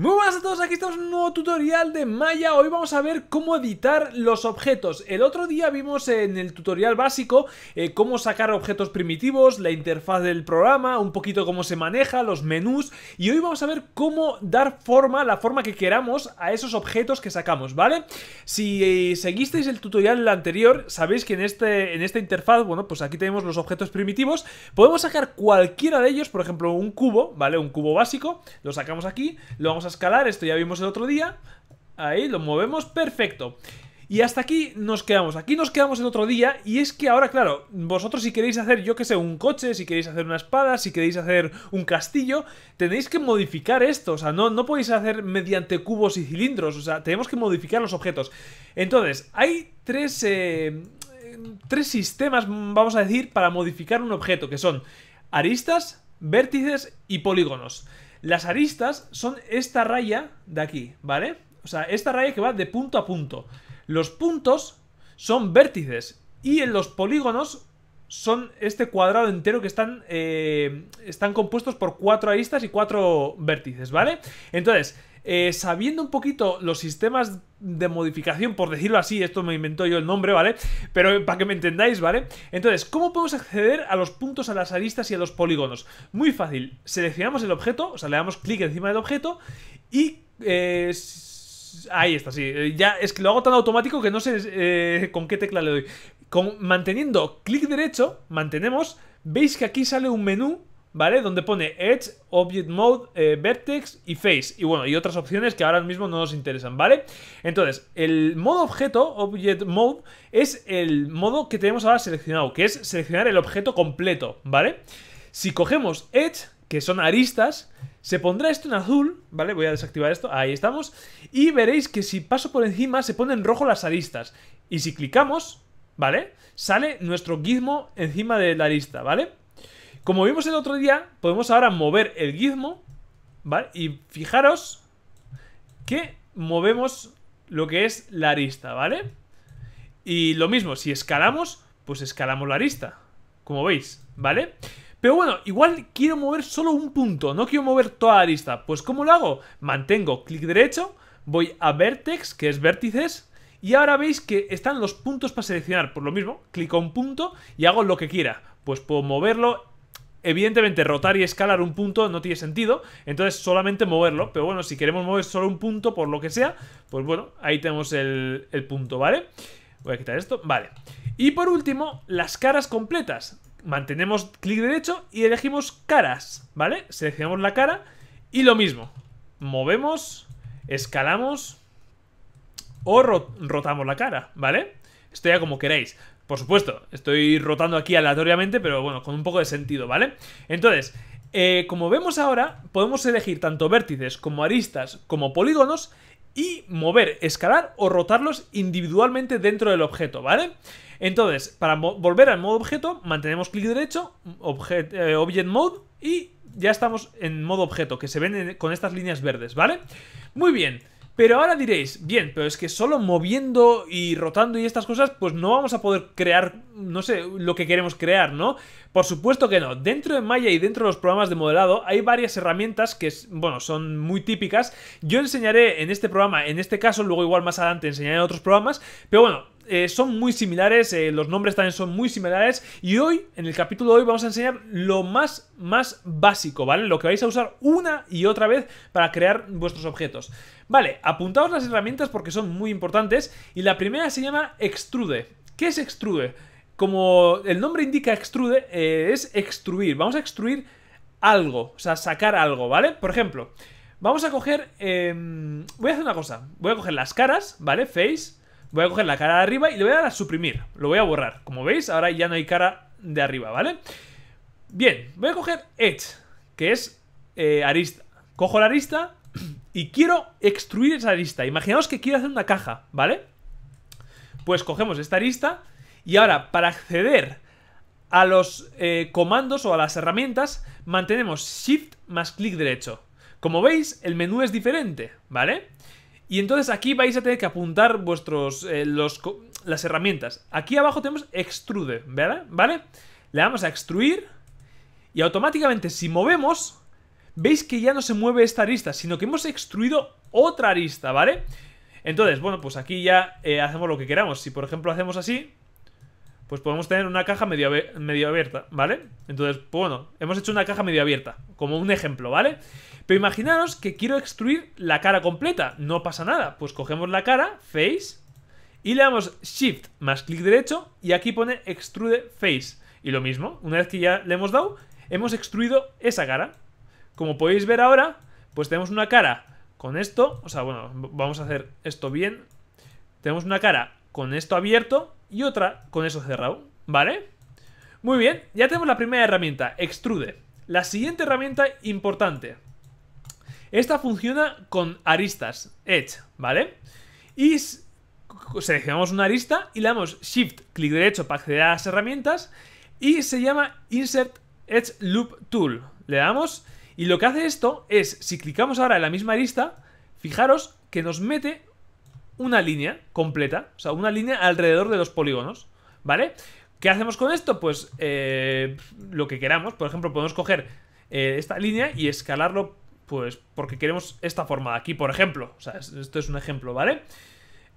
Muy buenas a todos, aquí estamos en un nuevo tutorial de Maya Hoy vamos a ver cómo editar los objetos El otro día vimos en el tutorial básico eh, Cómo sacar objetos primitivos, la interfaz del programa Un poquito cómo se maneja, los menús Y hoy vamos a ver cómo dar forma, la forma que queramos A esos objetos que sacamos, ¿vale? Si eh, seguisteis el tutorial anterior Sabéis que en, este, en esta interfaz, bueno, pues aquí tenemos los objetos primitivos Podemos sacar cualquiera de ellos, por ejemplo un cubo, ¿vale? Un cubo básico Lo sacamos aquí, lo vamos a escalar, esto ya vimos el otro día. Ahí, lo movemos, perfecto. Y hasta aquí nos quedamos. Aquí nos quedamos el otro día. Y es que ahora, claro, vosotros si queréis hacer, yo que sé, un coche, si queréis hacer una espada, si queréis hacer un castillo, tenéis que modificar esto. O sea, no, no podéis hacer mediante cubos y cilindros. O sea, tenemos que modificar los objetos. Entonces, hay tres... Eh, tres sistemas, vamos a decir, para modificar un objeto, que son aristas, vértices y polígonos. Las aristas son esta raya de aquí, ¿vale? O sea, esta raya que va de punto a punto. Los puntos son vértices y en los polígonos son este cuadrado entero que están, eh, están compuestos por cuatro aristas y cuatro vértices, ¿vale? Entonces, eh, sabiendo un poquito los sistemas de modificación, por decirlo así, esto me inventó yo el nombre, ¿vale? Pero eh, para que me entendáis, ¿vale? Entonces, ¿cómo podemos acceder a los puntos, a las aristas y a los polígonos? Muy fácil, seleccionamos el objeto, o sea, le damos clic encima del objeto y... Eh, ahí está, sí. Ya es que lo hago tan automático que no sé con qué tecla le doy. Con, manteniendo clic derecho, mantenemos, veis que aquí sale un menú ¿vale? Donde pone Edge, Object Mode, eh, Vertex y Face. Y bueno, y otras opciones que ahora mismo no nos interesan, ¿vale? Entonces, el modo objeto, Object Mode, es el modo que tenemos ahora seleccionado, que es seleccionar el objeto completo, ¿vale? Si cogemos Edge, que son aristas, se pondrá esto en azul, ¿vale? Voy a desactivar esto, ahí estamos. Y veréis que si paso por encima se ponen en rojo las aristas. Y si clicamos, ¿vale? Sale nuestro gizmo encima de la arista, ¿vale? Como vimos el otro día, podemos ahora mover el gizmo, ¿vale? Y fijaros que movemos lo que es la arista, ¿vale? Y lo mismo, si escalamos, pues escalamos la arista, como veis, ¿vale? Pero bueno, igual quiero mover solo un punto, no quiero mover toda la arista. Pues ¿cómo lo hago? Mantengo clic derecho, voy a vertex, que es vértices, y ahora veis que están los puntos para seleccionar. Por lo mismo, clic un punto y hago lo que quiera. Pues puedo moverlo evidentemente rotar y escalar un punto no tiene sentido, entonces solamente moverlo. Pero bueno, si queremos mover solo un punto por lo que sea, pues bueno, ahí tenemos el, punto, ¿vale? Voy a quitar esto, vale. Y por último, las caras completas. Mantenemos clic derecho y elegimos caras, ¿vale? Seleccionamos la cara y lo mismo. Movemos, escalamos o rotamos la cara, ¿vale? Esto ya como queréis. Por supuesto, estoy rotando aquí aleatoriamente, pero bueno, con un poco de sentido, ¿vale? Entonces, eh, como vemos ahora, podemos elegir tanto vértices como aristas como polígonos y mover, escalar o rotarlos individualmente dentro del objeto, ¿vale? Entonces, para volver al modo objeto, mantenemos clic derecho, eh, Object Mode y ya estamos en modo objeto, que se ven con estas líneas verdes, ¿vale? Muy bien. Pero ahora diréis, bien, pero es que solo moviendo y rotando y estas cosas, pues no vamos a poder crear, no sé, lo que queremos crear, ¿no? Por supuesto que no. Dentro de Maya y dentro de los programas de modelado hay varias herramientas que, bueno, son muy típicas. Yo enseñaré en este programa, en este caso, luego igual más adelante enseñaré en otros programas, pero bueno, eh, son muy similares, eh, los nombres también son muy similares. Y hoy, en el capítulo de hoy, vamos a enseñar lo más, más básico, ¿vale? Lo que vais a usar una y otra vez para crear vuestros objetos. Vale, apuntaos las herramientas porque son muy importantes. Y la primera se llama Extrude. ¿Qué es Extrude? Como el nombre indica Extrude, eh, es extruir. Vamos a extruir algo, o sea, sacar algo, ¿vale? Por ejemplo, vamos a coger... Em, voy a hacer una cosa. Voy a coger las caras, ¿vale? Face Voy a coger la cara de arriba y le voy a dar a suprimir. Lo voy a borrar. Como veis, ahora ya no hay cara de arriba, ¿vale? Bien, voy a coger Edge, que es eh, arista. Cojo la arista y quiero extruir esa arista. Imaginaos que quiero hacer una caja, ¿vale? Pues cogemos esta arista y ahora para acceder a los eh, comandos o a las herramientas mantenemos Shift más clic derecho. Como veis, el menú es diferente, ¿vale? Y entonces aquí vais a tener que apuntar vuestros eh, las herramientas. Aquí abajo tenemos extrude, ¿verdad? ¿Vale? Le damos a extruir y automáticamente si movemos, veis que ya no se mueve esta arista, sino que hemos extruido otra arista, ¿vale? Entonces, bueno, pues aquí ya eh, hacemos lo que queramos. Si por ejemplo hacemos así, pues podemos tener una caja medio, abierta, ¿vale? Entonces, pues bueno, hemos hecho una caja medio abierta, como un ejemplo, ¿vale? Pero imaginaros que quiero extruir la cara completa, no pasa nada, pues cogemos la cara, face, y le damos shift más clic derecho, y aquí pone extrude face, y lo mismo, una vez que ya le hemos dado, hemos extruido esa cara. Como podéis ver ahora, pues tenemos una cara con esto, o sea, bueno, vamos a hacer esto bien, tenemos una cara con esto abierto, y otra con eso cerrado, ¿vale? Muy bien, ya tenemos la primera herramienta, extrude. La siguiente herramienta importante. Esta funciona con aristas, edge, ¿vale? Y seleccionamos una arista y le damos shift, clic derecho para acceder a las herramientas y se llama insert edge loop tool. Le damos y lo que hace esto es, si clicamos ahora en la misma arista, fijaros que nos mete una línea completa, o sea, una línea alrededor de los polígonos, ¿vale? ¿Qué hacemos con esto? Pues eh, lo que queramos, por ejemplo, podemos coger eh, esta línea y escalarlo, pues porque queremos esta forma de aquí, por ejemplo, o sea, esto es un ejemplo, ¿vale?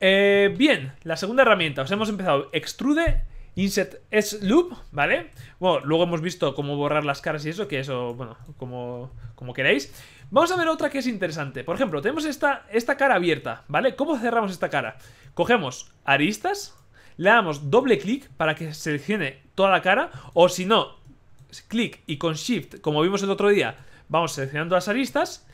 Eh, bien, la segunda herramienta, os hemos empezado extrude, insert s loop, ¿vale? Bueno, luego hemos visto cómo borrar las caras y eso, que eso, bueno, como, como queréis. Vamos a ver otra que es interesante. Por ejemplo, tenemos esta, esta cara abierta, ¿vale? ¿Cómo cerramos esta cara? Cogemos aristas, le damos doble clic para que seleccione toda la cara, o si no, clic y con shift, como vimos el otro día, vamos seleccionando las aristas,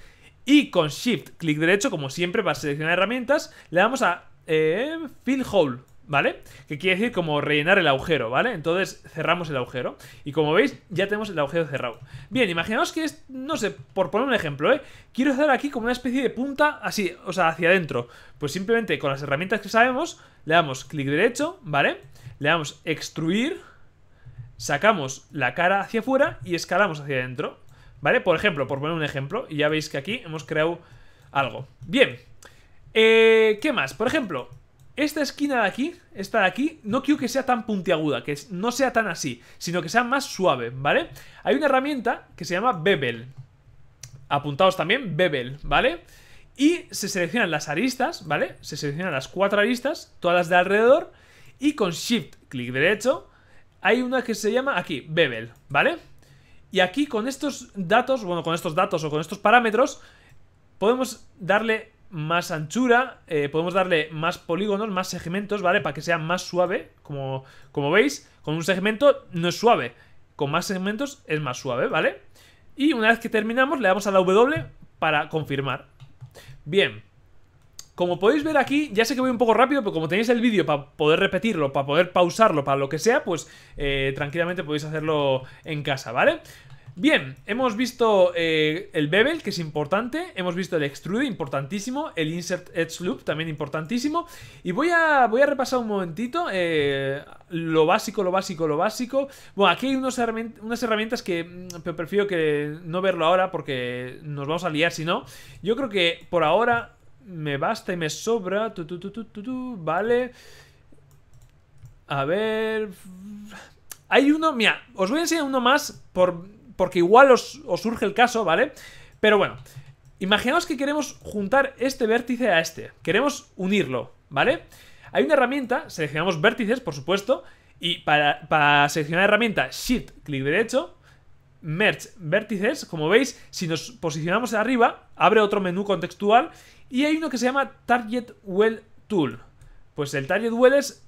y con shift, clic derecho, como siempre, para seleccionar herramientas, le damos a eh, fill hole, ¿vale? Que quiere decir como rellenar el agujero, ¿vale? Entonces cerramos el agujero. Y como veis, ya tenemos el agujero cerrado. Bien, imaginaos que es, no sé, por poner un ejemplo, ¿eh? Quiero hacer aquí como una especie de punta así, o sea, hacia adentro. Pues simplemente con las herramientas que sabemos, le damos clic derecho, ¿vale? Le damos extruir, sacamos la cara hacia afuera y escalamos hacia adentro, ¿vale? Por ejemplo, por poner un ejemplo, y ya veis que aquí hemos creado algo. Bien, eh, ¿qué más? Por ejemplo, esta esquina de aquí, esta de aquí, no quiero que sea tan puntiaguda, que no sea tan así, sino que sea más suave, ¿vale? Hay una herramienta que se llama Bevel. Apuntaos también, Bevel, ¿vale? Y se seleccionan las aristas, ¿vale? Se seleccionan las cuatro aristas, todas las de alrededor, y con Shift, clic derecho, hay una que se llama aquí, Bevel, ¿vale? Y aquí con estos datos, bueno, con estos datos o con estos parámetros, podemos darle más anchura, eh, podemos darle más polígonos, más segmentos, ¿vale? Para que sea más suave, como, como veis, con un segmento no es suave, con más segmentos es más suave, ¿vale? Y una vez que terminamos le damos a la W para confirmar. Bien, como podéis ver aquí, ya sé que voy un poco rápido, pero como tenéis el vídeo para poder repetirlo, para poder pausarlo, para lo que sea, pues eh, tranquilamente podéis hacerlo en casa, ¿vale? vale Bien, hemos visto eh, el bevel, que es importante, hemos visto el extrude, importantísimo, el insert edge loop, también importantísimo, y voy a, voy a repasar un momentito eh, lo básico, lo básico, lo básico. Bueno, aquí hay unos unas herramientas que mm, prefiero que no verlo ahora porque nos vamos a liar si no. Yo creo que por ahora me basta y me sobra, tu, tu, tu, vale... A ver... Hay uno, mira, os voy a enseñar uno más por porque igual os, surge el caso, ¿vale? Pero bueno, imaginaos que queremos juntar este vértice a este. Queremos unirlo, ¿vale? Hay una herramienta, seleccionamos vértices, por supuesto, y para, para seleccionar herramienta, Shift, clic derecho, Merge vértices, como veis, si nos posicionamos arriba, abre otro menú contextual y hay uno que se llama Target Well Tool. Pues el Target Well es,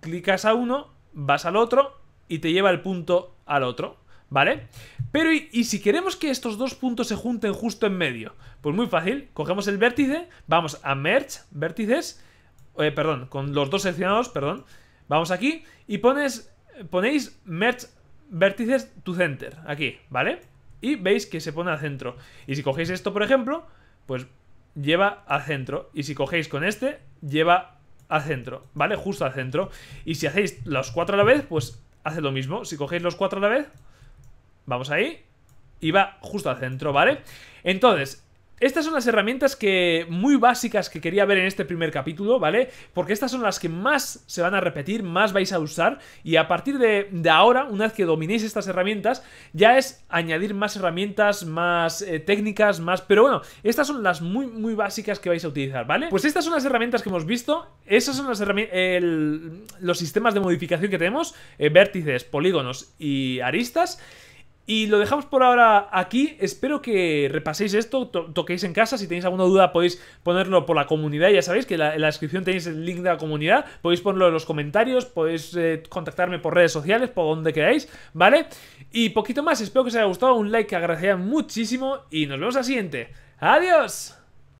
clicas a uno, vas al otro y te lleva el punto al otro, ¿vale? Pero ¿y, si queremos que estos dos puntos se junten justo en medio? Pues muy fácil, cogemos el vértice, vamos a merge, vértices, eh, perdón, con los dos seleccionados, perdón, vamos aquí y pones, ponéis merge vértices to center, aquí, ¿vale? Y veis que se pone al centro. Y si cogéis esto, por ejemplo, pues lleva al centro. Y si cogéis con este, lleva al centro, ¿vale? Justo al centro. Y si hacéis los cuatro a la vez, pues hace lo mismo. Si cogéis los cuatro a la vez, Vamos ahí. Y va justo al centro, ¿vale? Entonces, estas son las herramientas que muy básicas que quería ver en este primer capítulo, ¿vale? Porque estas son las que más se van a repetir, más vais a usar y a partir de, ahora, una vez que dominéis estas herramientas, ya es añadir más herramientas, más eh, técnicas, más... Pero bueno, estas son las muy, muy básicas que vais a utilizar, ¿vale? Pues estas son las herramientas que hemos visto, esas son las herramientas los sistemas de modificación que tenemos, eh, vértices, polígonos y aristas. Y lo dejamos por ahora aquí. Espero que repaséis esto, toquéis en casa. Si tenéis alguna duda podéis ponerlo por la comunidad. Ya sabéis que la, en la descripción tenéis el link de la comunidad. Podéis ponerlo en los comentarios, podéis eh, contactarme por redes sociales, por donde queráis, ¿vale? Y poquito más, espero que os haya gustado. Un like que agradecería muchísimo y nos vemos a siguiente. ¡Adiós!